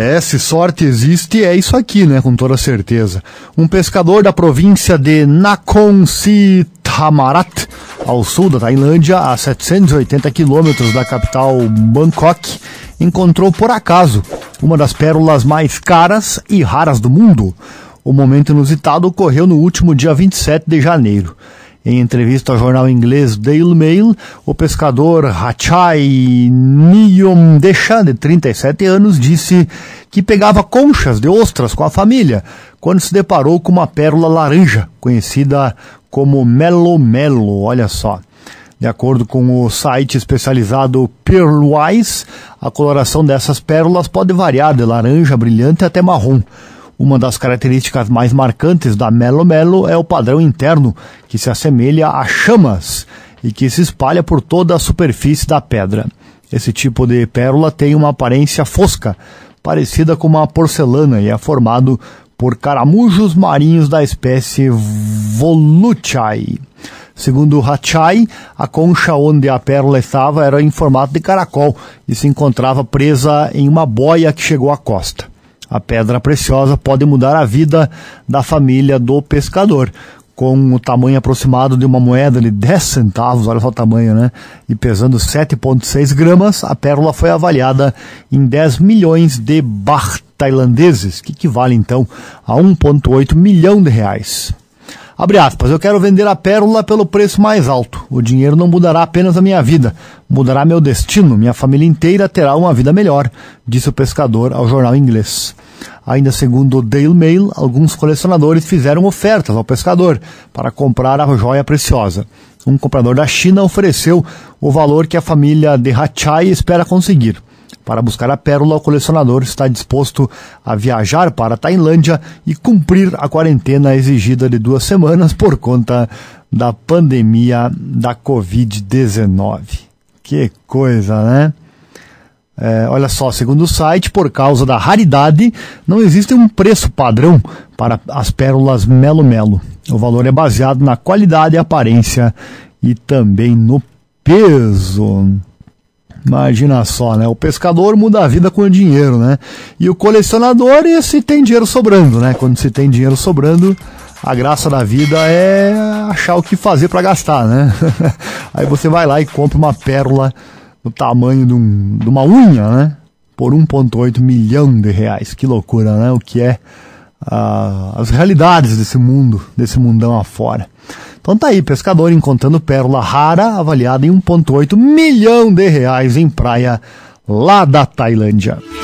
É, se sorte existe, é isso aqui, né? Com toda certeza. Um pescador da província de Nakhon-Si Thammarat, ao sul da Tailândia, a 780 quilômetros da capital Bangkok, encontrou por acaso uma das pérolas mais caras e raras do mundo. O momento inusitado ocorreu no último dia 27 de janeiro. Em entrevista ao jornal inglês Daily Mail, o pescador Hachai Niyomdesha, de 37 anos, disse que pegava conchas de ostras com a família quando se deparou com uma pérola laranja, conhecida como Melo Melo. Olha só. De acordo com o site especializado Pearlwise, a coloração dessas pérolas pode variar de laranja brilhante até marrom. Uma das características mais marcantes da Melo Melo é o padrão interno, que se assemelha a chamas e que se espalha por toda a superfície da pedra. Esse tipo de pérola tem uma aparência fosca, parecida com uma porcelana e é formado por caramujos marinhos da espécie Voluchai. Segundo Hachai, a concha onde a pérola estava era em formato de caracol e se encontrava presa em uma boia que chegou à costa a pedra preciosa pode mudar a vida da família do pescador. Com o tamanho aproximado de uma moeda de 10 centavos, olha só o tamanho, né? E pesando 7,6 gramas, a pérola foi avaliada em 10 milhões de bar tailandeses, que equivale então a 1,8 milhão de reais. Abre aspas, eu quero vender a pérola pelo preço mais alto. O dinheiro não mudará apenas a minha vida, mudará meu destino. Minha família inteira terá uma vida melhor, disse o pescador ao jornal inglês. Ainda segundo o Daily Mail, alguns colecionadores fizeram ofertas ao pescador para comprar a joia preciosa. Um comprador da China ofereceu o valor que a família de Hachai espera conseguir. Para buscar a pérola, o colecionador está disposto a viajar para a Tailândia e cumprir a quarentena exigida de duas semanas por conta da pandemia da Covid-19. Que coisa, né? É, olha só, segundo o site, por causa da raridade, não existe um preço padrão para as pérolas Melo Melo. O valor é baseado na qualidade, aparência e também no peso. Imagina só, né? O pescador muda a vida com o dinheiro, né? E o colecionador, e se tem dinheiro sobrando, né? Quando se tem dinheiro sobrando, a graça da vida é achar o que fazer para gastar, né? Aí você vai lá e compra uma pérola do tamanho de, um, de uma unha, né? Por 1,8 milhão de reais. Que loucura, né? O que é ah, as realidades desse mundo, desse mundão afora. Então tá aí, pescador encontrando pérola rara avaliada em 1,8 milhão de reais em praia lá da Tailândia.